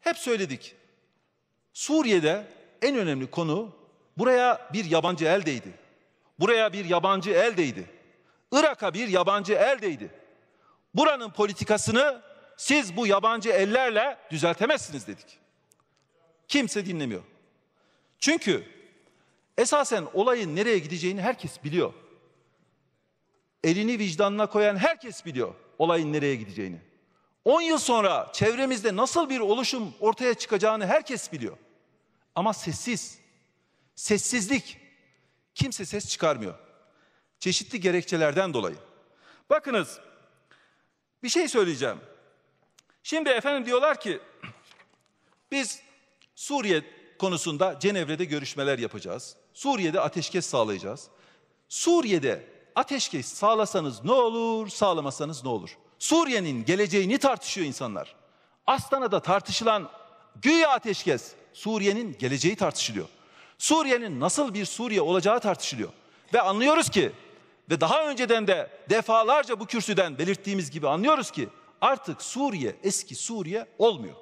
Hep söyledik. Suriye'de en önemli konu buraya bir yabancı el değdi. Buraya bir yabancı el değdi. Irak'a bir yabancı el değdi. Buranın politikasını siz bu yabancı ellerle düzeltemezsiniz dedik. Kimse dinlemiyor. Çünkü esasen olayın nereye gideceğini herkes biliyor. Elini vicdanına koyan herkes biliyor olayın nereye gideceğini. 10 yıl sonra çevremizde nasıl bir oluşum ortaya çıkacağını herkes biliyor. Ama sessiz. Sessizlik. Kimse ses çıkarmıyor. Çeşitli gerekçelerden dolayı. Bakınız bir şey söyleyeceğim. Şimdi efendim diyorlar ki biz Suriye konusunda Cenevre'de görüşmeler yapacağız. Suriye'de ateşkes sağlayacağız. Suriye'de ateşkes sağlasanız ne olur, sağlamasanız ne olur? Suriye'nin geleceğini tartışıyor insanlar. Astana'da tartışılan güya ateşkes Suriye'nin geleceği tartışılıyor. Suriye'nin nasıl bir Suriye olacağı tartışılıyor. Ve anlıyoruz ki ve daha önceden de defalarca bu kürsüden belirttiğimiz gibi anlıyoruz ki artık Suriye eski Suriye olmuyor.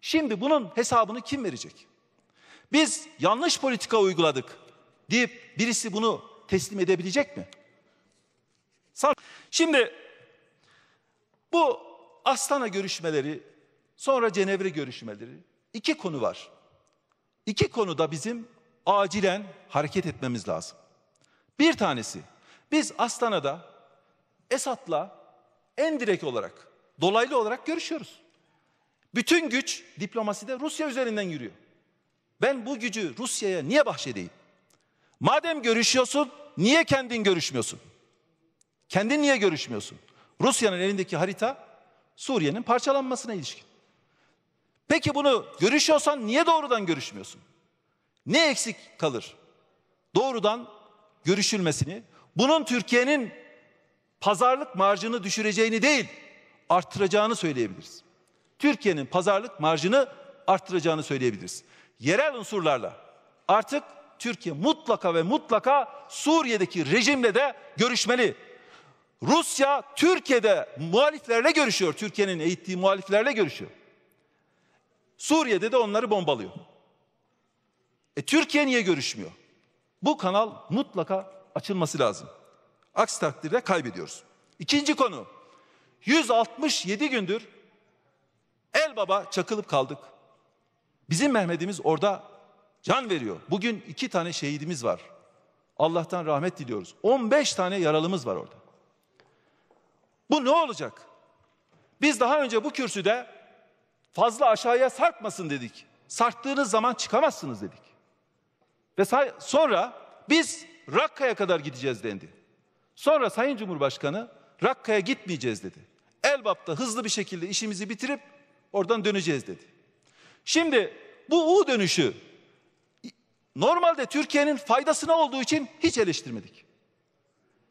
Şimdi bunun hesabını kim verecek? Biz yanlış politika uyguladık deyip birisi bunu teslim edebilecek mi? Şimdi bu Astana görüşmeleri, sonra Cenevre görüşmeleri iki konu var. İki konuda bizim acilen hareket etmemiz lazım. Bir tanesi biz Astana'da Esad'la en direkt olarak, dolaylı olarak görüşüyoruz. Bütün güç diplomaside Rusya üzerinden yürüyor. Ben bu gücü Rusya'ya niye bahşedeyim? Madem görüşüyorsun, niye kendin görüşmüyorsun? Kendin niye görüşmüyorsun? Rusya'nın elindeki harita Suriye'nin parçalanmasına ilişkin. Peki bunu görüşüyorsan niye doğrudan görüşmüyorsun? Ne eksik kalır? Doğrudan görüşülmesini, bunun Türkiye'nin pazarlık marjını düşüreceğini değil, arttıracağını söyleyebiliriz. Türkiye'nin pazarlık marjını arttıracağını söyleyebiliriz. Yerel unsurlarla artık Türkiye mutlaka ve mutlaka Suriye'deki rejimle de görüşmeli. Rusya Türkiye'de muhaliflerle görüşüyor. Türkiye'nin eğittiği muhaliflerle görüşüyor. Suriye'de de onları bombalıyor. E Türkiye niye görüşmüyor? Bu kanal mutlaka açılması lazım. Aksi takdirde kaybediyoruz. İkinci konu. 167 gündür el baba çakılıp kaldık. Bizim Mehmet'imiz orada can veriyor. Bugün iki tane şehidimiz var. Allah'tan rahmet diliyoruz. 15 tane yaralımız var orada. Bu ne olacak? Biz daha önce bu kürsüde fazla aşağıya sarkmasın dedik. sarttığınız zaman çıkamazsınız dedik. Ve sonra biz Rakka'ya kadar gideceğiz dendi. Sonra Sayın Cumhurbaşkanı Rakka'ya gitmeyeceğiz dedi. Elbap'ta hızlı bir şekilde işimizi bitirip oradan döneceğiz dedi. Şimdi bu U dönüşü normalde Türkiye'nin faydasına olduğu için hiç eleştirmedik.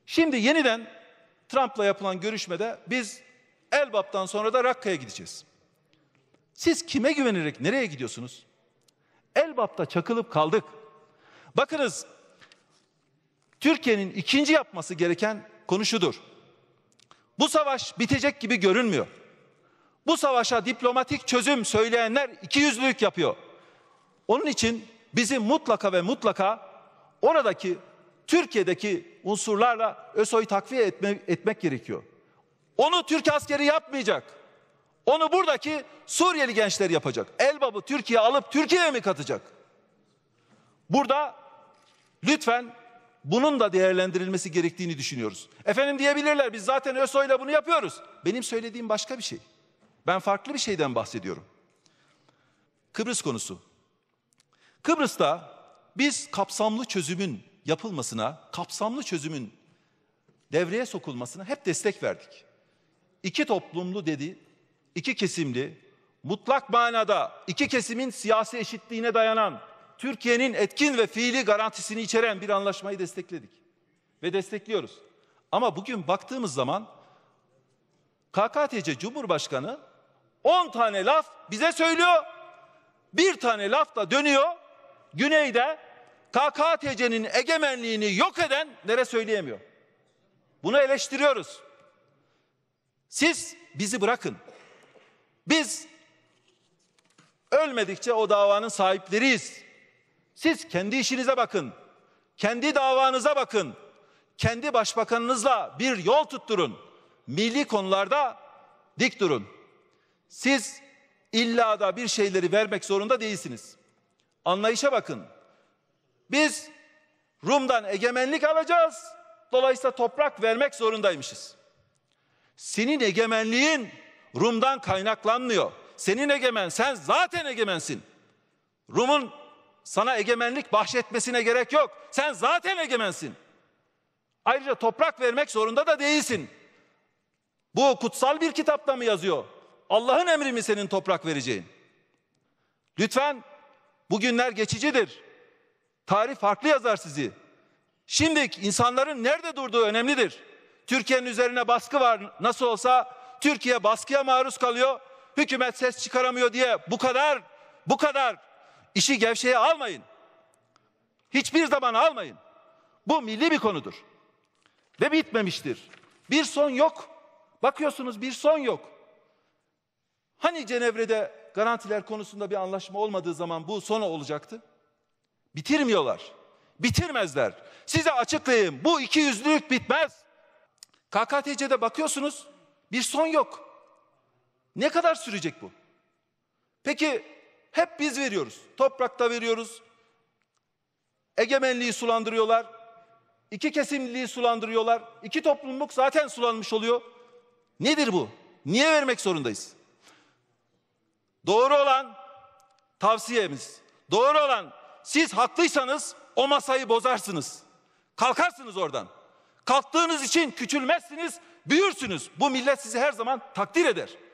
Şimdi yeniden Trump'la yapılan görüşmede biz Elbap'tan sonra da Rakka'ya gideceğiz. Siz kime güvenerek nereye gidiyorsunuz? Elbap'ta çakılıp kaldık. Bakınız Türkiye'nin ikinci yapması gereken konuşudur. Bu savaş bitecek gibi görünmüyor. Bu savaşa diplomatik çözüm söyleyenler iki yüzlülük yapıyor. Onun için bizim mutlaka ve mutlaka oradaki Türkiye'deki unsurlarla ÖSO'yu takviye etme, etmek gerekiyor. Onu Türk askeri yapmayacak. Onu buradaki Suriyeli gençler yapacak. Elbabı Türkiye alıp Türkiye'ye mi katacak? Burada lütfen bunun da değerlendirilmesi gerektiğini düşünüyoruz. Efendim diyebilirler biz zaten ÖSO ile bunu yapıyoruz. Benim söylediğim başka bir şey. Ben farklı bir şeyden bahsediyorum. Kıbrıs konusu. Kıbrıs'ta biz kapsamlı çözümün yapılmasına, kapsamlı çözümün devreye sokulmasına hep destek verdik. İki toplumlu dedi, iki kesimli, mutlak manada iki kesimin siyasi eşitliğine dayanan, Türkiye'nin etkin ve fiili garantisini içeren bir anlaşmayı destekledik ve destekliyoruz. Ama bugün baktığımız zaman KKTC Cumhurbaşkanı 10 tane laf bize söylüyor. Bir tane laf da dönüyor. Güneyde KKTC'nin egemenliğini yok eden nere söyleyemiyor. Bunu eleştiriyoruz. Siz bizi bırakın. Biz ölmedikçe o davanın sahipleriyiz. Siz kendi işinize bakın. Kendi davanıza bakın. Kendi başbakanınızla bir yol tutturun. Milli konularda dik durun. Siz illa da bir şeyleri vermek zorunda değilsiniz. Anlayışa bakın. Biz Rum'dan egemenlik alacağız. Dolayısıyla toprak vermek zorundaymışız. Senin egemenliğin Rum'dan kaynaklanmıyor. Senin egemen, sen zaten egemensin. Rum'un sana egemenlik bahşetmesine gerek yok. Sen zaten egemensin. Ayrıca toprak vermek zorunda da değilsin. Bu kutsal bir kitapta mı yazıyor? Allah'ın emri mi senin toprak vereceğin? Lütfen bugünler geçicidir. Tarih farklı yazar sizi. Şimdi insanların nerede durduğu önemlidir. Türkiye'nin üzerine baskı var. Nasıl olsa Türkiye baskıya maruz kalıyor. Hükümet ses çıkaramıyor diye bu kadar bu kadar işi gevşeye almayın. Hiçbir zaman almayın. Bu milli bir konudur. Ve bitmemiştir. Bir son yok. Bakıyorsunuz bir son yok. Hani Cenevre'de garantiler konusunda bir anlaşma olmadığı zaman bu sona olacaktı? Bitirmiyorlar. Bitirmezler. Size açıklayayım. Bu iki yüzlülük bitmez. KKTC'de bakıyorsunuz bir son yok. Ne kadar sürecek bu? Peki hep biz veriyoruz. Toprakta veriyoruz. Egemenliği sulandırıyorlar. İki kesimliliği sulandırıyorlar. İki toplumluk zaten sulanmış oluyor. Nedir bu? Niye vermek zorundayız? Doğru olan tavsiyemiz, doğru olan siz haklıysanız o masayı bozarsınız. Kalkarsınız oradan. Kalktığınız için küçülmezsiniz, büyürsünüz. Bu millet sizi her zaman takdir eder.